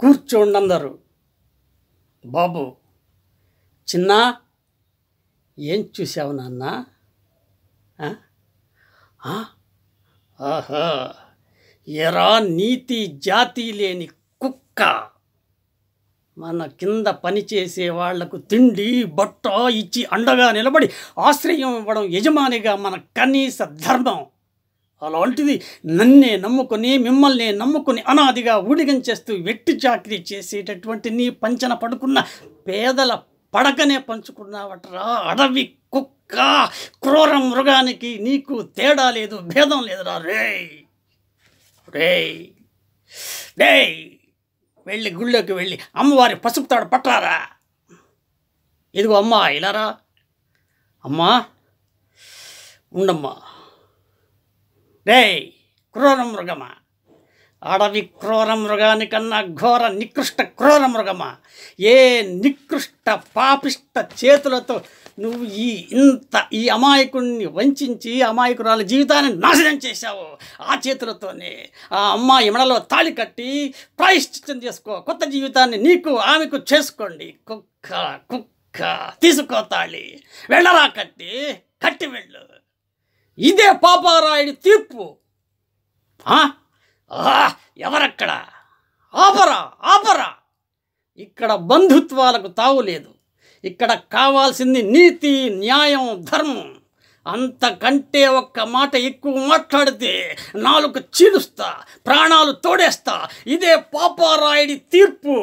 కూర్చోండందరు బాబు చిన్నా ఏం చూసావు నాన్న ఆహా ఎరా నీతి జాతి లేని కుక్క మన కింద పనిచేసే వాళ్లకు తిండి బట్ట ఇచ్చి అండగా నిలబడి ఆశ్రయం ఇవ్వడం యజమానిగా మన కనీస ధర్మం అలాంటిది నన్నే నమ్ముకొని మిమ్మల్ని నమ్ముకొని అనాదిగా ఊడిగంచేస్తూ వెట్టి చాకరీ చేసేటటువంటి నీ పంచన పడుకున్న పేదల పడకనే పంచుకున్నావటరా అడవి కుక్క క్రూర మృగానికి నీకు తేడా లేదు భేదం లేదురా రే రే రే వెళ్ళి గుళ్ళోకి వెళ్ళి అమ్మవారి పసుపు తాడు పట్టారా ఇదిగో అమ్మా ఇలారా అమ్మా ఉండమ్మా రే క్రూర మృగమా అడవి క్రూర మృగానికన్నా ఘోర నికృష్ట క్రూర మృగమా ఏ నికృష్ట పాపిష్ట చేతులతో నువ్వు ఈ ఇంత ఈ అమాయకుణ్ణి వంచి అమాయకురాల జీవితాన్ని నాశనం చేశావు ఆ చేతులతోనే ఆ అమ్మాయి మెడలో తాళి కట్టి ప్రాయశ్చిత్తం చేసుకో కొత్త జీవితాన్ని నీకు ఆమెకు చేసుకోండి కుక్క కుక్క తీసుకో తాళి వెళ్ళరా కట్టి కట్టి వెళ్ళు ఇదే పాపారాయుడి తీర్పు ఎవరక్కడ ఆపరా ఆపరా ఇక్కడ బంధుత్వాలకు తావులేదు ఇక్కడ కావాల్సింది నీతి న్యాయం ధర్మం అంతకంటే ఒక్క మాట ఎక్కువ మాట్లాడితే నాలుగు చీలుస్తా ప్రాణాలు తోడేస్తా ఇదే పాపారాయుడి తీర్పు